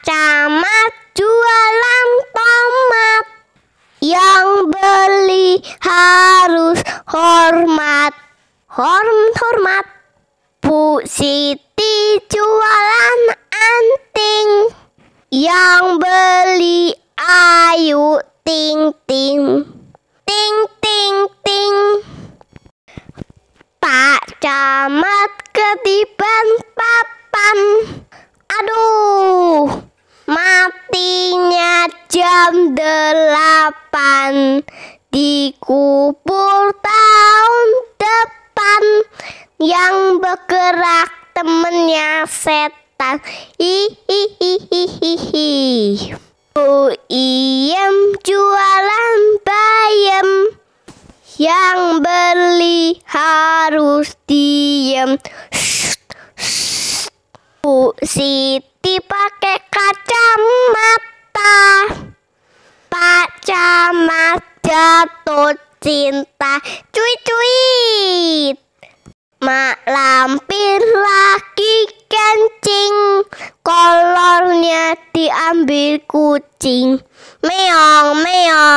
camat jualan tomat yang beli harus hormat horm hormat Bu Siti jualan anting yang beli ayu ting ting ting ting ting Pak Camat ketiban matinya jam delapan Dikubur tahun depan Yang bergerak temennya setan Hihihihihihi Bu iem jualan bayam Yang beli harus diem Bu Siti pakai Selamat jatuh cinta cuy cuit Mak lampir lagi kencing Kolornya diambil kucing Meong meong